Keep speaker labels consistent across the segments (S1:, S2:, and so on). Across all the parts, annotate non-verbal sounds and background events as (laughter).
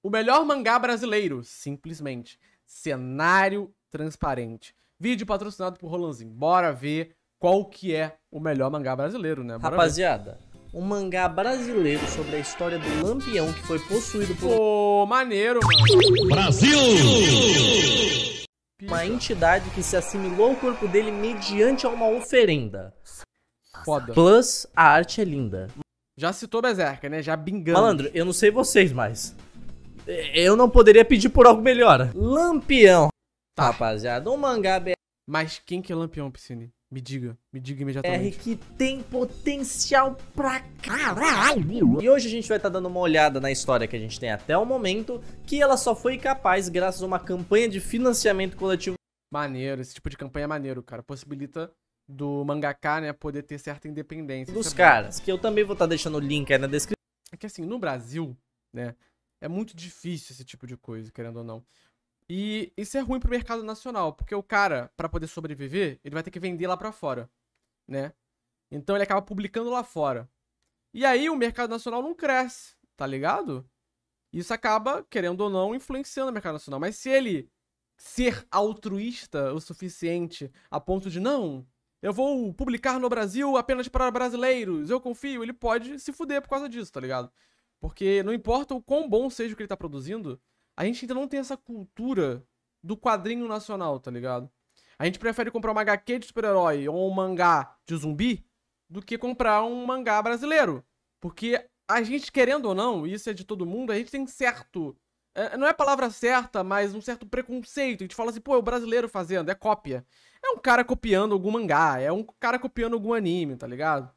S1: O melhor mangá brasileiro, simplesmente. Cenário transparente. Vídeo patrocinado por Rolanzinho. Bora ver qual que é o melhor mangá brasileiro, né? Bora Rapaziada, ver. um mangá brasileiro sobre a história do Lampião que foi possuído por... Pô,
S2: maneiro, mano. Brasil! Uma entidade que se assimilou ao corpo dele mediante uma oferenda. Foda. Plus, a arte é linda. Já citou Berserker, né? Já bingando. Malandro, eu não sei vocês, mas... É, eu não poderia pedir por algo melhor. Lampião. Tá. Rapaziada, um mangá BR. Mas quem que é Lampião, Piscine? Me diga, me diga imediatamente. R que tem potencial pra caralho. E hoje a gente vai estar tá dando uma olhada na história que a gente tem até o
S1: momento, que ela só foi capaz graças a uma campanha de financiamento coletivo. Maneiro, esse tipo de campanha é maneiro, cara. Possibilita do mangaká, né, poder ter certa independência. Dos caras, que eu também vou estar tá deixando o link aí na descrição. É que assim, no Brasil, né, é muito difícil esse tipo de coisa, querendo ou não. E isso é ruim pro mercado nacional, porque o cara, para poder sobreviver, ele vai ter que vender lá para fora, né? Então ele acaba publicando lá fora. E aí o mercado nacional não cresce, tá ligado? Isso acaba, querendo ou não, influenciando o mercado nacional. Mas se ele ser altruísta o suficiente a ponto de não, eu vou publicar no Brasil apenas para brasileiros, eu confio, ele pode se fuder por causa disso, tá ligado? Porque não importa o quão bom seja o que ele tá produzindo, a gente ainda não tem essa cultura do quadrinho nacional, tá ligado? A gente prefere comprar uma HQ de super-herói ou um mangá de zumbi do que comprar um mangá brasileiro. Porque a gente, querendo ou não, isso é de todo mundo, a gente tem certo. É, não é a palavra certa, mas um certo preconceito. A gente fala assim, pô, é o brasileiro fazendo, é cópia. É um cara copiando algum mangá, é um cara copiando algum anime, tá ligado?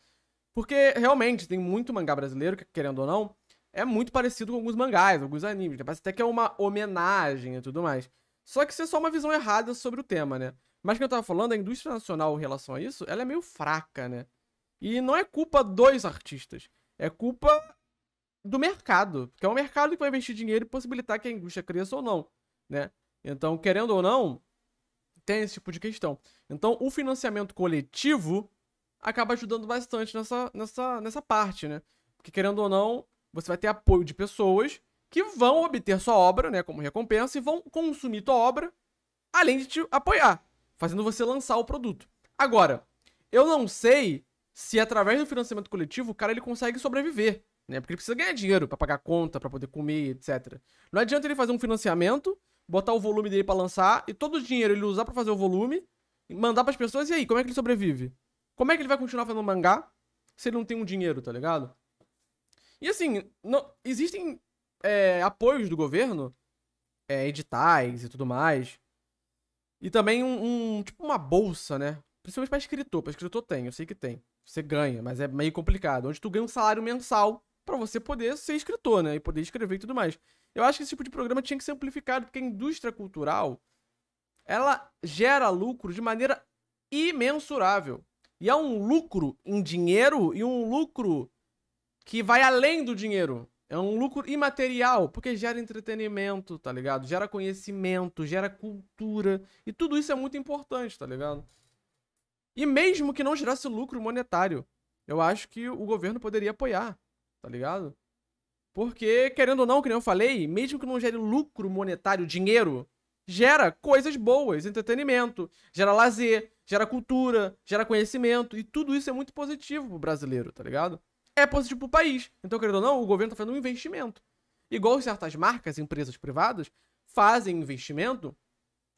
S1: Porque realmente tem muito mangá brasileiro, querendo ou não, é muito parecido com alguns mangás, alguns animes. Né? Parece até que é uma homenagem e tudo mais. Só que isso é só uma visão errada sobre o tema, né? Mas que eu tava falando, a indústria nacional em relação a isso, ela é meio fraca, né? E não é culpa dos artistas. É culpa do mercado. Porque é o mercado que vai investir dinheiro e possibilitar que a indústria cresça ou não, né? Então, querendo ou não, tem esse tipo de questão. Então, o financiamento coletivo acaba ajudando bastante nessa, nessa, nessa parte, né? Porque, querendo ou não, você vai ter apoio de pessoas que vão obter sua obra, né, como recompensa e vão consumir tua obra, além de te apoiar, fazendo você lançar o produto. Agora, eu não sei se através do financiamento coletivo o cara ele consegue sobreviver, né? Porque ele precisa ganhar dinheiro para pagar conta, para poder comer, etc. Não adianta ele fazer um financiamento, botar o volume dele para lançar e todo o dinheiro ele usar para fazer o volume mandar para as pessoas e aí, como é que ele sobrevive? Como é que ele vai continuar fazendo mangá se ele não tem um dinheiro, tá ligado? E assim, não, existem é, apoios do governo, é, editais e tudo mais. E também um, um, tipo uma bolsa, né? Principalmente pra escritor. Pra escritor tem, eu sei que tem. Você ganha, mas é meio complicado. Onde tu ganha um salário mensal para você poder ser escritor, né? E poder escrever e tudo mais. Eu acho que esse tipo de programa tinha que ser amplificado, porque a indústria cultural ela gera lucro de maneira imensurável. E há um lucro em dinheiro e um lucro que vai além do dinheiro. É um lucro imaterial, porque gera entretenimento, tá ligado? Gera conhecimento, gera cultura. E tudo isso é muito importante, tá ligado? E mesmo que não gerasse lucro monetário, eu acho que o governo poderia apoiar, tá ligado? Porque, querendo ou não, que nem eu falei, mesmo que não gere lucro monetário, dinheiro, gera coisas boas, entretenimento, gera lazer, gera cultura, gera conhecimento. E tudo isso é muito positivo pro brasileiro, tá ligado? é positivo para o país. Então, querendo ou não, o governo está fazendo um investimento. Igual certas marcas, empresas privadas, fazem investimento,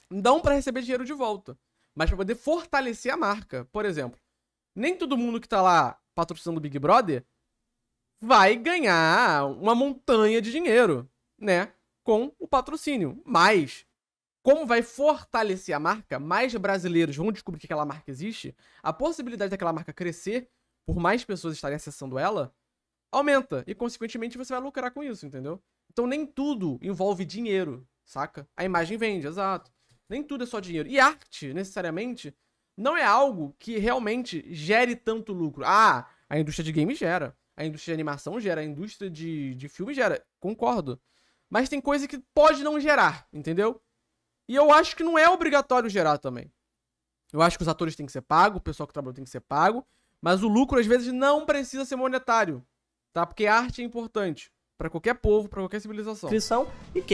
S1: não para receber dinheiro de volta, mas para poder fortalecer a marca. Por exemplo, nem todo mundo que está lá patrocinando o Big Brother vai ganhar uma montanha de dinheiro, né? Com o patrocínio. Mas, como vai fortalecer a marca, mais brasileiros vão descobrir que aquela marca existe, a possibilidade daquela marca crescer por mais pessoas estarem acessando ela, aumenta. E, consequentemente, você vai lucrar com isso, entendeu? Então, nem tudo envolve dinheiro, saca? A imagem vende, exato. Nem tudo é só dinheiro. E arte, necessariamente, não é algo que realmente gere tanto lucro. Ah, a indústria de games gera. A indústria de animação gera. A indústria de, de filme gera. Concordo. Mas tem coisa que pode não gerar, entendeu? E eu acho que não é obrigatório gerar também. Eu acho que os atores têm que ser pagos, o pessoal que trabalha tem que ser pago. Mas o lucro, às vezes, não precisa ser monetário, tá? Porque arte é importante para qualquer povo, para qualquer civilização. Inscrição e que...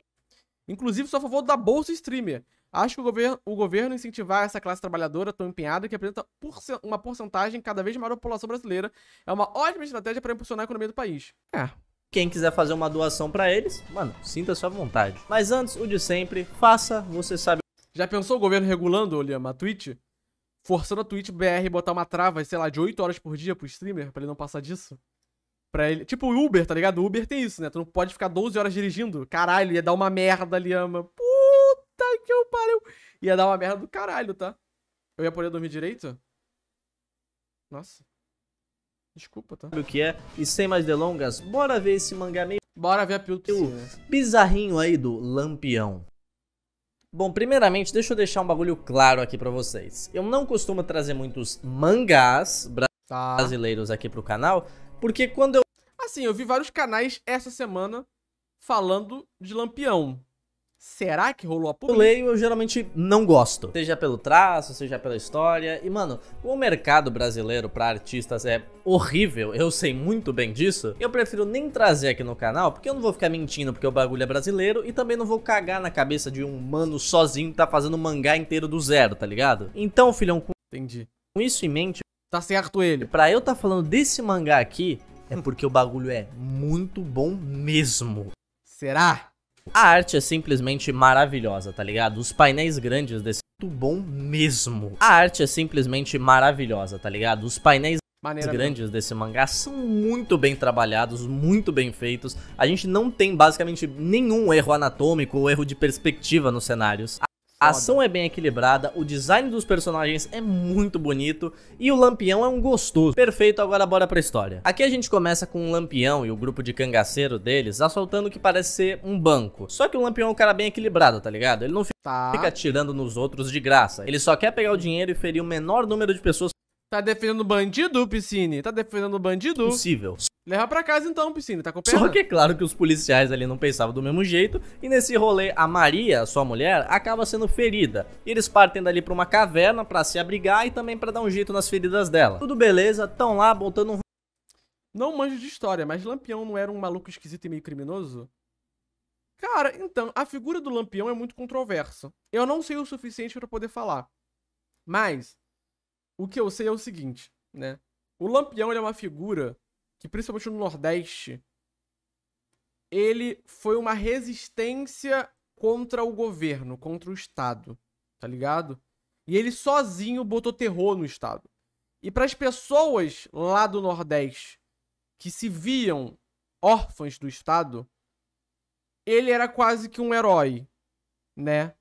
S1: Inclusive, sou a favor da bolsa streamer. Acho que o, gover o governo incentivar essa classe trabalhadora tão empenhada, que apresenta porce uma porcentagem cada vez maior da população brasileira, é uma ótima estratégia para impulsionar a economia do país. É. Quem quiser fazer uma doação para eles, mano, sinta
S2: sua vontade.
S1: Mas antes, o de sempre, faça, você sabe. Já pensou o governo regulando, Olhama, a Twitch? forçando a Twitch BR botar uma trava, sei lá, de 8 horas por dia pro streamer, pra ele não passar disso. Pra ele... Tipo o Uber, tá ligado? O Uber tem isso, né? Tu não pode ficar 12 horas dirigindo. Caralho, ia dar uma merda ali, ama. Puta que eu pariu. Ia dar uma merda do caralho, tá? Eu ia poder dormir direito? Nossa. Desculpa,
S2: tá? O que é? E sem mais delongas, bora ver esse mangá meio... Bora ver a pílula né? bizarrinho aí do Lampião. Bom, primeiramente, deixa eu deixar um bagulho claro aqui pra vocês. Eu não costumo trazer muitos mangás tá. brasileiros aqui pro canal,
S1: porque quando eu... Assim, eu vi vários canais essa semana falando de Lampião. Será que rolou a polêmica? Eu leio,
S2: eu geralmente não gosto. Seja pelo traço, seja pela história. E, mano, o mercado brasileiro para artistas é horrível, eu sei muito bem disso. Eu prefiro nem trazer aqui no canal, porque eu não vou ficar mentindo porque o bagulho é brasileiro e também não vou cagar na cabeça de um mano sozinho que tá fazendo um mangá inteiro do zero, tá ligado? Então, filhão, com... Entendi. com isso em mente... Tá certo ele. Pra eu tá falando desse mangá aqui, é porque o bagulho é muito bom mesmo. Será? A arte é simplesmente maravilhosa, tá ligado? Os painéis grandes desse muito bom mesmo. A arte é simplesmente maravilhosa, tá ligado? Os painéis grandes desse mangá são muito bem trabalhados, muito bem feitos. A gente não tem basicamente nenhum erro anatômico ou erro de perspectiva nos cenários. A ação é bem equilibrada, o design dos personagens é muito bonito e o Lampião é um gostoso. Perfeito, agora bora pra história. Aqui a gente começa com o Lampião e o grupo de cangaceiro deles assaltando o que parece ser um banco. Só que o Lampião é um cara bem equilibrado, tá ligado? Ele não tá. fica tá. tirando nos outros de graça. Ele só quer
S1: pegar o dinheiro e ferir o menor número de pessoas Tá defendendo bandido, Piscine? Tá defendendo bandido? Possível. Leva pra casa então, Piscine, tá com pena? Só que é claro que os policiais
S2: ali não pensavam do mesmo jeito, e nesse rolê a Maria, sua mulher, acaba sendo ferida. E eles partem dali pra uma caverna pra se abrigar e também pra dar um jeito nas feridas dela.
S1: Tudo beleza, tão lá botando um... Não manjo de história, mas Lampião não era um maluco esquisito e meio criminoso? Cara, então, a figura do Lampião é muito controversa. Eu não sei o suficiente para poder falar. Mas, o que eu sei é o seguinte, né? O Lampião é uma figura que, principalmente no Nordeste, ele foi uma resistência contra o governo, contra o Estado, tá ligado? E ele sozinho botou terror no Estado. E para as pessoas lá do Nordeste que se viam órfãs do Estado, ele era quase que um herói, né?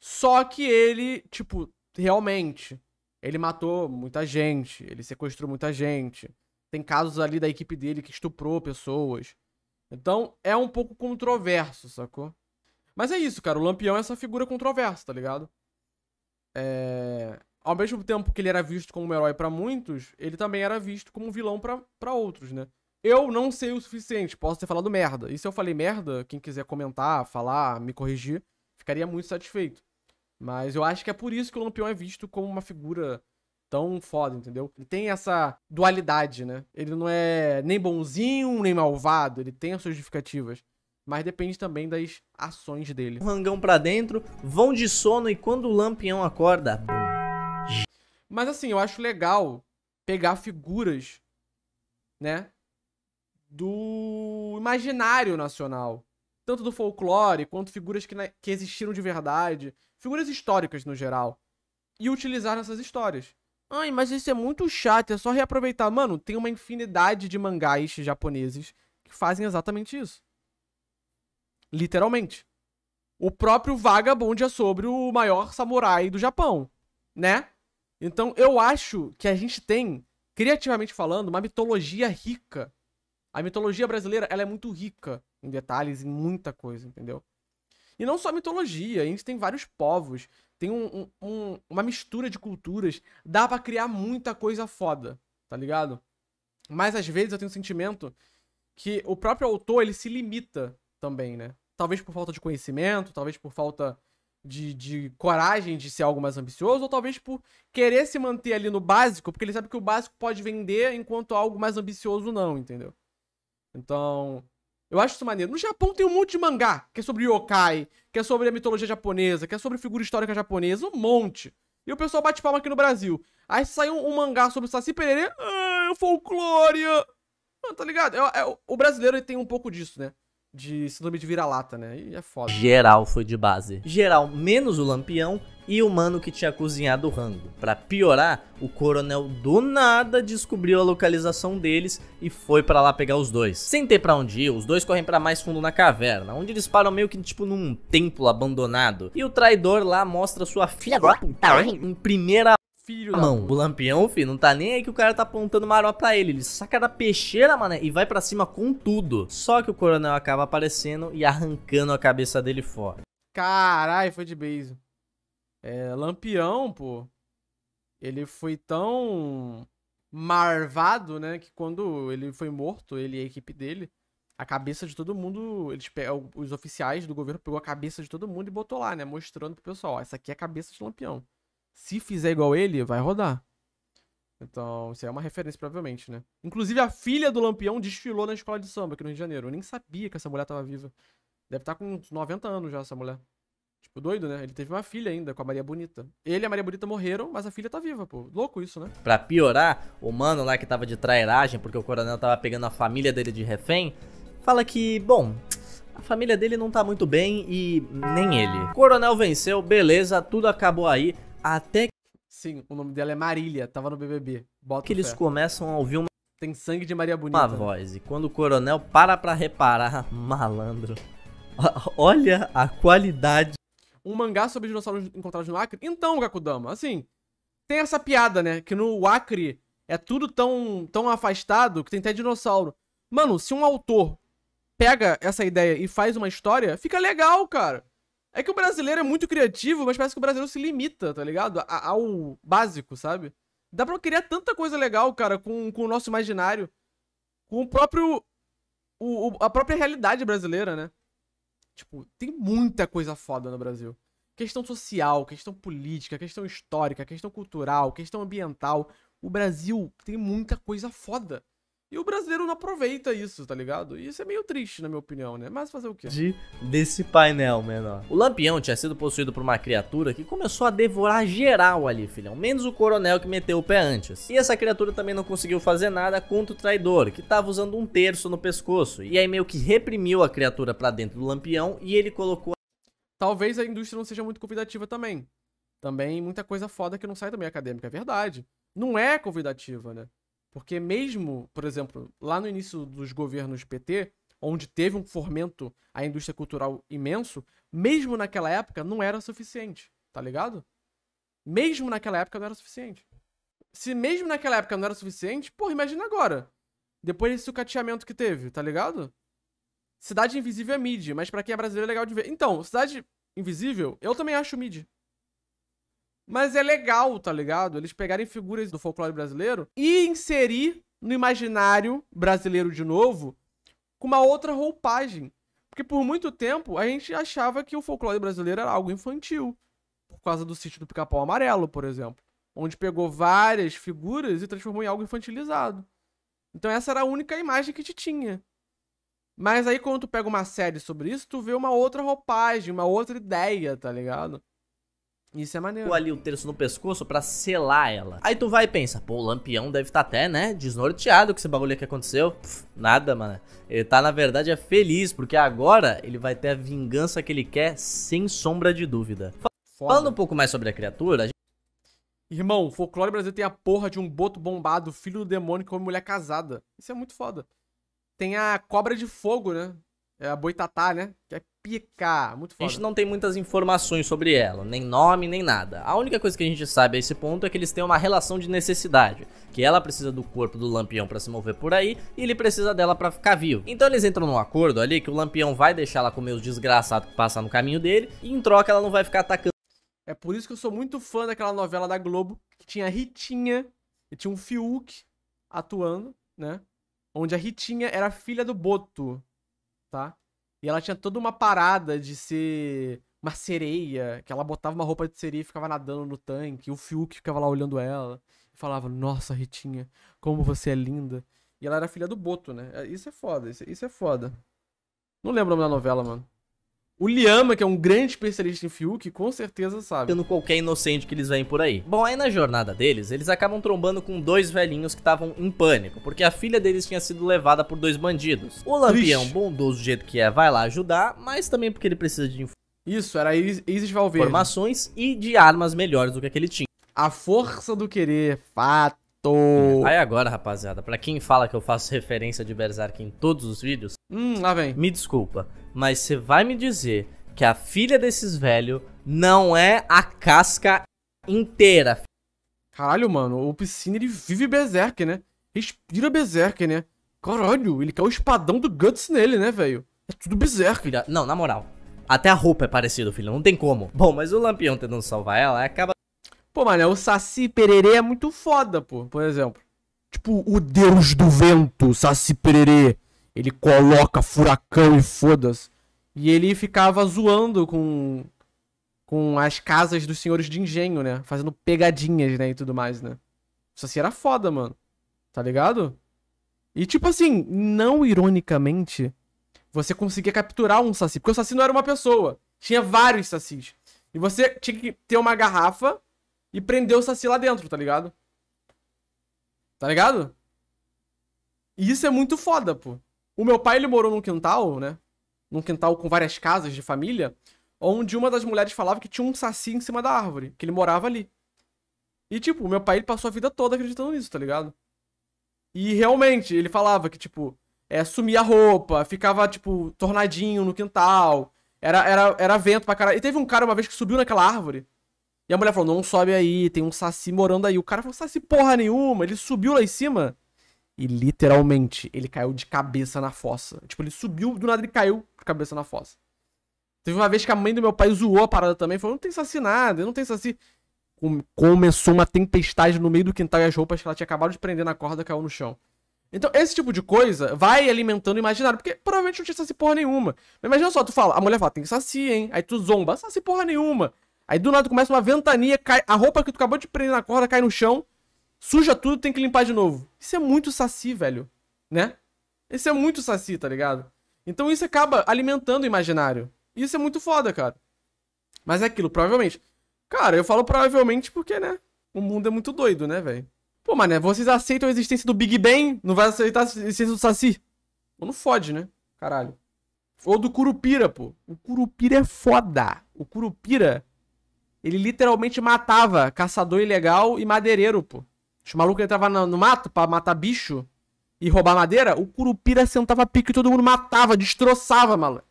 S1: Só que ele, tipo, realmente ele matou muita gente, ele sequestrou muita gente. Tem casos ali da equipe dele que estuprou pessoas. Então é um pouco controverso, sacou? Mas é isso, cara. O Lampião é essa figura controversa, tá ligado? É... Ao mesmo tempo que ele era visto como um herói para muitos, ele também era visto como um vilão para outros, né? Eu não sei o suficiente, posso ter falado merda. E se eu falei merda, quem quiser comentar, falar, me corrigir, ficaria muito satisfeito. Mas eu acho que é por isso que o Lampião é visto como uma figura tão foda, entendeu? Ele tem essa dualidade, né? Ele não é nem bonzinho, nem malvado, ele tem as suas justificativas. Mas depende também das ações dele. Um rangão pra dentro, vão de sono e quando o lampião acorda. Mas assim, eu acho legal pegar figuras, né? Do imaginário nacional tanto do folclore quanto figuras que, que existiram de verdade, figuras históricas no geral, e utilizar essas histórias. Ai, mas isso é muito chato, é só reaproveitar. Mano, tem uma infinidade de mangás japoneses que fazem exatamente isso. Literalmente. O próprio Vagabond é sobre o maior samurai do Japão, né? Então eu acho que a gente tem, criativamente falando, uma mitologia rica. A mitologia brasileira, ela é muito rica em detalhes, em muita coisa, entendeu? E não só mitologia, a gente tem vários povos, tem um, um, uma mistura de culturas, dá para criar muita coisa foda, tá ligado? Mas às vezes eu tenho o sentimento que o próprio autor ele se limita também, né? Talvez por falta de conhecimento, talvez por falta de, de, coragem de ser algo mais ambicioso, ou talvez por querer se manter ali no básico, porque ele sabe que o básico pode vender enquanto algo mais ambicioso não, entendeu? Então, eu acho isso maneiro. No Japão tem um monte de mangá que é sobre yokai, que é sobre a mitologia japonesa, que é sobre figura histórica japonesa, um monte. E o pessoal bate palma aqui no Brasil. Aí saiu um, um mangá sobre o Saci Pererê, ah, é folclore! Ah, tá ligado? É, é, o brasileiro tem um pouco disso, né? De síndrome de vira-lata, né? E é foda.
S2: Geral foi de base.
S1: Geral, menos o Lampião e o mano que tinha cozinhado
S2: o rango. Para piorar, o coronel do nada descobriu a localização deles e foi para lá pegar os dois. Sem ter para onde ir, os dois correm para mais fundo na caverna, onde eles param meio que tipo num templo abandonado. E o traidor lá mostra sua filha da puta em primeira
S1: Filho mão. O
S2: Lampião, filho, não tá nem aí que o cara tá apontando uma arma pra ele. Ele saca da peixeira, mané, e vai para cima com tudo. Só que o coronel acaba aparecendo e arrancando a cabeça dele fora.
S1: Caralho, foi de beijo. É, Lampião, pô, ele foi tão marvado, né? Que quando ele foi morto, ele e a equipe dele, a cabeça de todo mundo, eles os oficiais do governo pegou a cabeça de todo mundo e botou lá, né? Mostrando pro pessoal, ó, essa aqui é a cabeça de Lampião. Se fizer igual ele, vai rodar. Então, isso é uma referência, provavelmente, né? Inclusive, a filha do Lampião desfilou na escola de samba aqui no Rio de Janeiro. Eu nem sabia que essa mulher tava viva. Deve estar tá com 90 anos já, essa mulher. Tipo, doido, né? Ele teve uma filha ainda com a Maria Bonita. Ele e a Maria Bonita morreram, mas a filha tá viva, pô. Louco isso, né?
S2: Pra piorar, o mano lá que tava de trairagem, porque o coronel tava pegando a família dele de refém, fala que, bom, a família dele não tá muito bem e nem ele. O coronel venceu, beleza, tudo acabou aí, até que.
S1: Sim, o nome dela é Marília, tava no BBB. Bota que eles
S2: começam a ouvir uma. Tem sangue de Maria Bonita. Uma voz, e quando o coronel para pra reparar, (laughs) malandro. (laughs) Olha a qualidade
S1: um mangá sobre dinossauros encontrados no Acre. Então, Gakudama, assim, tem essa piada, né? Que no Acre é tudo tão, tão afastado que tem até dinossauro. Mano, se um autor pega essa ideia e faz uma história, fica legal, cara. É que o brasileiro é muito criativo, mas parece que o brasileiro se limita, tá ligado? A, ao básico, sabe? Dá pra criar tanta coisa legal, cara, com, com o nosso imaginário. Com o próprio. O, o, a própria realidade brasileira, né? Tipo, tem muita coisa foda no Brasil. Questão social, questão política, questão histórica, questão cultural, questão ambiental. O Brasil tem muita coisa foda. E o brasileiro não aproveita isso, tá ligado? E isso é meio triste, na minha opinião, né? Mas fazer o quê? De, desse
S2: painel, menor. O Lampião tinha sido possuído por uma criatura que começou a devorar geral ali, filhão. Menos o coronel que meteu o pé antes. E essa criatura também não conseguiu fazer nada contra o traidor, que tava usando um terço no pescoço. E aí meio que reprimiu a criatura para dentro do Lampião e ele
S1: colocou... Talvez a indústria não seja muito convidativa também. Também muita coisa foda que não sai também acadêmica, é verdade. Não é convidativa, né? Porque mesmo, por exemplo, lá no início dos governos PT, onde teve um fomento à indústria cultural imenso, mesmo naquela época não era suficiente, tá ligado? Mesmo naquela época não era suficiente. Se mesmo naquela época não era suficiente, porra, imagina agora. Depois desse sucateamento que teve, tá ligado? Cidade Invisível é mídia, mas para quem é brasileiro é legal de ver. Então, Cidade Invisível, eu também acho mídia. Mas é legal, tá ligado? Eles pegarem figuras do folclore brasileiro e inserir no imaginário brasileiro de novo com uma outra roupagem. Porque por muito tempo a gente achava que o folclore brasileiro era algo infantil. Por causa do sítio do pica-pau amarelo, por exemplo. Onde pegou várias figuras e transformou em algo infantilizado. Então essa era a única imagem que te tinha. Mas aí quando tu pega uma série sobre isso, tu vê uma outra roupagem, uma outra ideia, tá ligado? Isso é maneiro. ali
S2: o terço no pescoço para selar ela. Aí tu vai e pensa, pô, o Lampião deve estar tá até, né, desnorteado com esse bagulho que aconteceu. Pff, nada, mano. Ele tá, na verdade, é feliz, porque agora ele vai ter a vingança que ele quer, sem sombra de dúvida. Foda. Falando um pouco mais sobre a criatura, a gente...
S1: Irmão, o folclore brasileiro tem a porra de um boto bombado, filho do demônio com uma mulher casada. Isso é muito foda. Tem a cobra de fogo, né? É a boitatá, né? Que é pica. Muito foda. A gente
S2: não tem muitas informações sobre ela, nem nome, nem nada. A única coisa que a gente sabe a esse ponto é que eles têm uma relação de necessidade, que ela precisa do corpo do Lampião para se mover por aí e ele precisa dela para ficar vivo. Então eles entram num acordo ali que o Lampião vai deixar ela comer os desgraçados que passam no
S1: caminho dele e em troca ela não vai ficar atacando. É por isso que eu sou muito fã daquela novela da Globo que tinha a Ritinha e tinha um Fiuk atuando, né? Onde a Ritinha era filha do Boto, tá? E ela tinha toda uma parada de ser uma sereia, que ela botava uma roupa de sereia e ficava nadando no tanque. E o Fiuk ficava lá olhando ela e falava: Nossa, Ritinha, como você é linda. E ela era filha do Boto, né? É, isso é foda, isso, é foda. Não lembro o nome da novela, mano. O Liama, que é um grande especialista em Fiuk, com certeza sabe. Tendo qualquer inocente que eles veem por aí. Bom,
S2: aí na jornada deles, eles acabam trombando com dois velhinhos que estavam em pânico, porque a filha deles tinha sido levada por dois bandidos. O Lampião, Ixi. bondoso do jeito que é, vai lá ajudar, mas também porque ele precisa de Isso, era Isis Valverde. Informações e de armas melhores do que aquele tinha. A
S1: força do querer, fato. Tô... Aí
S2: agora, rapaziada, para quem fala que eu faço referência de Berserk em todos os vídeos, hum, lá vem. Me desculpa mas você vai me dizer que a filha desses velhos não é a casca inteira.
S1: Caralho, mano, o Piscina ele vive Berserk, né? Respira Berserk, né? Caralho, ele quer o espadão do Guts nele, né, velho? É tudo Berserk. Não, na moral.
S2: Até a roupa é parecida, filho. Não tem como. Bom, mas o Lampião tentando salvar ela acaba. Pô, mano, é o
S1: Saci Pererê é muito foda, pô, por exemplo. Tipo, o deus do vento, Saci Pererê ele coloca furacão e foda-se. E ele ficava zoando com com as casas dos senhores de engenho, né? Fazendo pegadinhas, né, e tudo mais, né? Isso assim era foda, mano. Tá ligado? E tipo assim, não ironicamente, você conseguia capturar um saci, porque o saci não era uma pessoa, tinha vários sacis. E você tinha que ter uma garrafa e prender o saci lá dentro, tá ligado? Tá ligado? E isso é muito foda, pô. O meu pai, ele morou num quintal, né? Num quintal com várias casas de família, onde uma das mulheres falava que tinha um saci em cima da árvore, que ele morava ali. E, tipo, o meu pai, ele passou a vida toda acreditando nisso, tá ligado? E, realmente, ele falava que, tipo, é, sumia a roupa, ficava, tipo, tornadinho no quintal, era, era, era vento pra caralho. E teve um cara uma vez que subiu naquela árvore, e a mulher falou, não sobe aí, tem um saci morando aí. O cara falou, saci porra nenhuma, ele subiu lá em cima e literalmente, ele caiu de cabeça na fossa. Tipo, ele subiu, do nada ele caiu de cabeça na fossa. Teve uma vez que a mãe do meu pai zoou a parada também. Falou, não tem nada não tem saci. Começou uma tempestade no meio do quintal e as roupas que ela tinha acabado de prender na corda caiu no chão. Então, esse tipo de coisa vai alimentando o imaginário, porque provavelmente não tinha saci porra nenhuma. Mas imagina só, tu fala, a mulher fala, tem saci, hein? Aí tu zomba, saci porra nenhuma. Aí do nada começa uma ventania, cai, a roupa que tu acabou de prender na corda cai no chão, Suja tudo, tem que limpar de novo. Isso é muito saci, velho. Né? Isso é muito saci, tá ligado? Então isso acaba alimentando o imaginário. Isso é muito foda, cara. Mas é aquilo, provavelmente. Cara, eu falo provavelmente porque, né? O mundo é muito doido, né, velho? Pô, mas né, vocês aceitam a existência do Big Bang? Não vai aceitar a existência do Saci? Ou não fode, né? Caralho. Ou do Curupira, pô. O Curupira é foda. O Curupira, ele literalmente matava caçador ilegal e madeireiro, pô. Os malucos entravam no, no mato pra matar bicho e roubar madeira. O Curupira sentava pico e todo mundo matava, destroçava, maluco.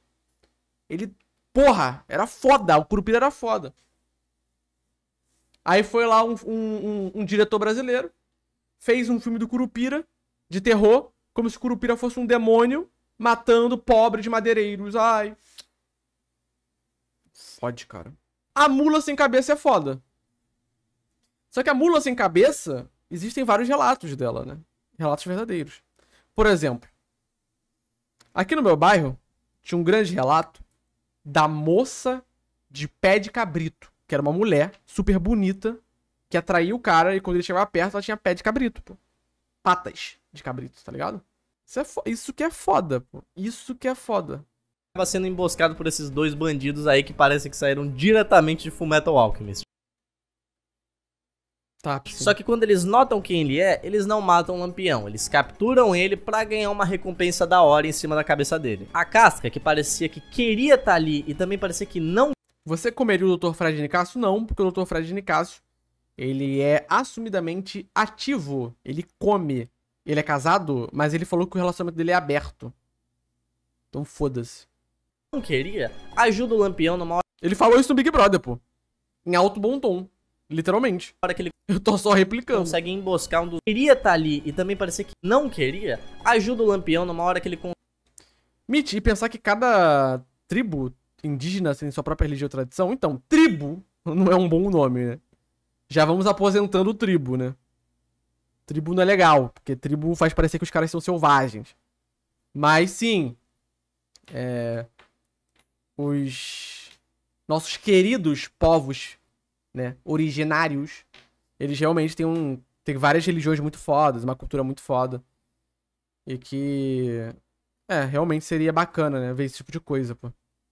S1: Ele, porra, era foda. O Curupira era foda. Aí foi lá um, um, um, um diretor brasileiro, fez um filme do Curupira, de terror, como se o Curupira fosse um demônio matando pobres madeireiros. Ai. Fode, cara. A mula sem cabeça é foda. Só que a mula sem cabeça existem vários relatos dela, né? Relatos verdadeiros. Por exemplo, aqui no meu bairro tinha um grande relato da moça de pé de cabrito, que era uma mulher super bonita que atraía o cara e quando ele chegava perto ela tinha pé de cabrito, pô. Patas de cabrito, tá ligado? Isso, é isso que é foda, pô. Isso que é foda. Tava sendo emboscado por esses dois
S2: bandidos aí que parecem que saíram diretamente de Fullmetal Alchemist. Tá, Só que quando eles notam quem ele é, eles não matam o Lampião, eles capturam ele para ganhar uma recompensa da hora em cima da cabeça dele. A Casca, que parecia que queria estar tá ali e também
S1: parecia que não... Você comeria o Dr. Fred Nicasso? Não, porque o Dr. Fred Nicasso, ele é assumidamente ativo, ele come, ele é casado, mas ele falou que o relacionamento dele é aberto. Então foda-se. Não queria? Ajuda o Lampião numa hora... Ele falou isso no Big Brother, pô. Em alto bom tom. Literalmente. Para que ele
S2: eu tô só replicando. Consegue emboscar um dos. Queria estar tá ali e também parecer que não queria. Ajuda
S1: o Lampião numa hora que ele. Mitch, e pensar que cada tribo indígena tem sua própria religião e tradição. Então, tribo não é um bom nome, né? Já vamos aposentando o tribo, né? Tribo não é legal, porque tribo faz parecer que os caras são selvagens. Mas sim. É... Os nossos queridos povos né, originários, eles realmente têm um. Tem várias religiões muito fodas, uma cultura muito foda. E que. É, realmente seria bacana, né? Ver esse tipo de coisa, pô.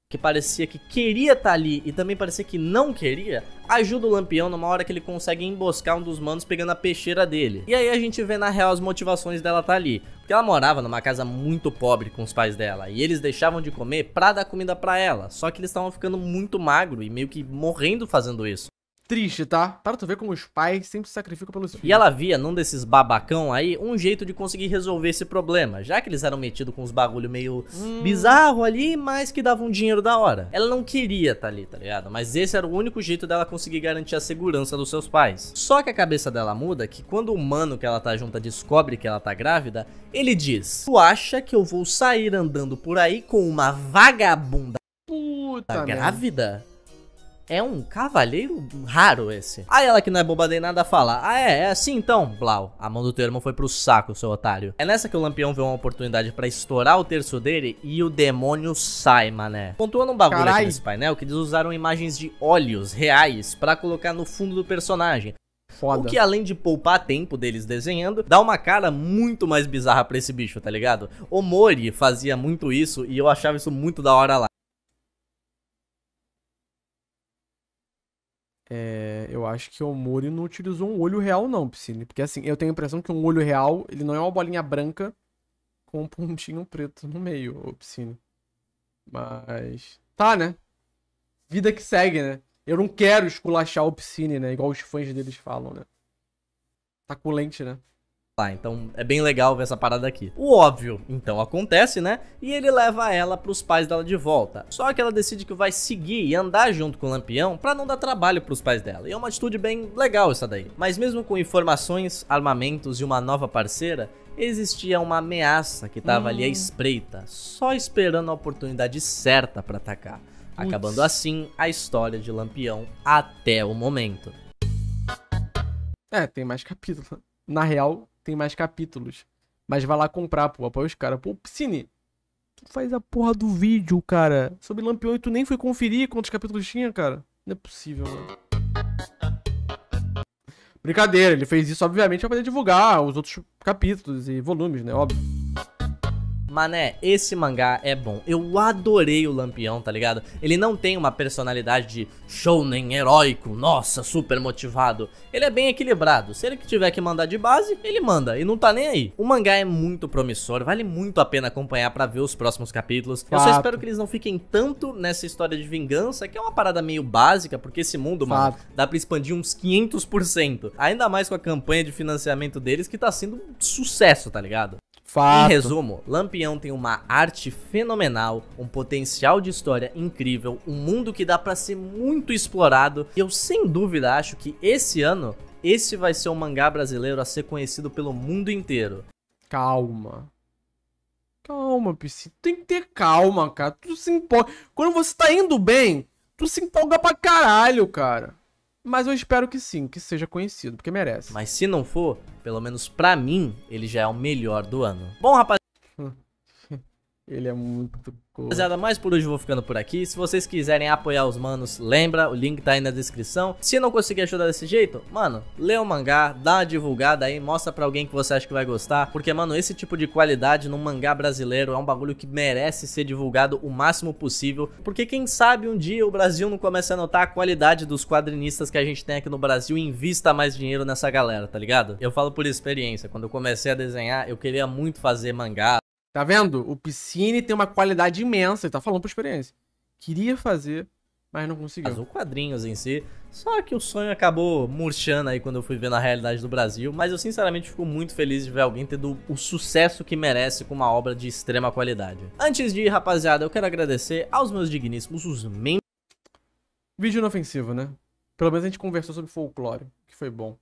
S1: Que
S2: parecia que queria estar tá ali e também parecia que não queria, ajuda o Lampião numa hora que ele consegue emboscar um dos manos pegando a peixeira dele. E aí a gente vê na real as motivações dela estar tá ali. Porque ela morava numa casa muito pobre com os pais dela e eles deixavam de comer pra dar comida pra ela. Só que eles estavam ficando muito magro e meio que morrendo fazendo isso. Triste, tá? Para tu ver como os pais
S1: sempre se sacrificam pelos filhos. E ela
S2: via num desses babacão aí um jeito de conseguir resolver esse problema, já que eles eram metidos com uns bagulho meio hum. bizarro ali, mas que davam um dinheiro da hora. Ela não queria tá ali, tá ligado? Mas esse era o único jeito dela conseguir garantir a segurança dos seus pais. Só que a cabeça dela muda que quando o mano que ela tá junta descobre que ela tá grávida, ele diz: "Tu acha que eu vou sair andando por aí com uma vagabunda
S1: Puta tá grávida?"
S2: Mesmo. É um cavaleiro raro esse. Aí ela que não é boba nem nada fala. Ah é, é assim então, Blau. A mão do teu irmão foi pro saco, seu otário. É nessa que o Lampião vê uma oportunidade para estourar o terço dele e o demônio sai, mané. Pontuando um bagulho Carai. aqui nesse painel que eles usaram imagens de olhos reais para colocar no fundo do personagem. Foda. O que além de poupar tempo deles desenhando, dá uma cara muito mais bizarra pra esse bicho, tá ligado? O Mori fazia muito isso e eu achava isso muito da hora lá.
S1: É, eu acho que o Mori não utilizou um olho real, não, Piscine. Porque assim, eu tenho a impressão que um olho real, ele não é uma bolinha branca com um pontinho preto no meio, o Piscine. Mas. Tá, né? Vida que segue, né? Eu não quero esculachar o Piscine, né? Igual os fãs deles falam, né? Tá com lente, né?
S2: Tá, então é bem legal ver essa parada aqui. O óbvio, então, acontece, né? E ele leva ela pros pais dela de volta. Só que ela decide que vai seguir e andar junto com o Lampião para não dar trabalho pros pais dela. E é uma atitude bem legal essa daí. Mas mesmo com informações, armamentos e uma nova parceira, existia uma ameaça que tava hum. ali à hum. espreita, só esperando a oportunidade certa para atacar. Puts. Acabando assim a história de Lampião até o momento.
S1: É, tem mais capítulo. Na real, tem mais capítulos. Mas vai lá comprar, pô, apoia os caras. Pô, Piscine, tu faz a porra do vídeo, cara, sobre Lampião e tu nem foi conferir quantos capítulos tinha, cara. Não é possível, mano. Brincadeira, ele fez isso, obviamente, pra poder divulgar os outros capítulos e volumes, né? Óbvio.
S2: Mané, esse mangá é bom. Eu adorei o Lampião, tá ligado? Ele não tem uma personalidade de shounen heróico, nossa, super motivado. Ele é bem equilibrado. Se ele tiver que mandar de base, ele manda e não tá nem aí. O mangá é muito promissor, vale muito a pena acompanhar para ver os próximos capítulos. Fato. Eu só espero que eles não fiquem tanto nessa história de vingança, que é uma parada meio básica, porque esse mundo, Fato. mano, dá pra expandir uns 500%. Ainda mais com a campanha de financiamento deles, que tá sendo um sucesso, tá ligado? Fato. Em resumo, Lampião tem uma arte fenomenal, um potencial de história incrível, um mundo que dá para ser muito explorado. E eu sem dúvida acho que esse ano esse vai ser o um mangá brasileiro a ser conhecido pelo mundo inteiro. Calma.
S1: Calma, Piscina. Tem que ter calma, cara. Tu se empolga. Quando você tá indo bem, tu se empolga pra caralho, cara. Mas eu espero que sim, que seja conhecido,
S2: porque merece. Mas se não for, pelo menos para mim, ele já é o melhor do ano. Bom, rapaz.
S1: (laughs) ele é muito
S2: Rapaziada, mais por hoje eu vou ficando por aqui. Se vocês quiserem apoiar os manos, lembra, o link tá aí na descrição. Se não conseguir ajudar desse jeito, mano, lê o mangá, dá uma divulgada aí, mostra pra alguém que você acha que vai gostar. Porque, mano, esse tipo de qualidade no mangá brasileiro é um bagulho que merece ser divulgado o máximo possível. Porque quem sabe um dia o Brasil não começa a notar a qualidade dos quadrinistas que a gente tem aqui no Brasil e invista mais dinheiro nessa galera, tá ligado? Eu falo por experiência, quando eu comecei a desenhar, eu queria muito fazer mangá. Tá vendo? O Piscine tem uma qualidade imensa, ele tá falando por experiência. Queria fazer, mas não conseguiu. Mas o quadrinhos em si, só que o sonho acabou murchando aí quando eu fui ver na realidade do Brasil, mas eu sinceramente fico muito feliz de ver alguém tendo o sucesso que merece com uma obra de extrema qualidade. Antes de ir, rapaziada, eu quero agradecer aos meus digníssimos, os membros.
S1: Vídeo inofensivo, né? Pelo menos a gente conversou sobre folclore, que foi bom.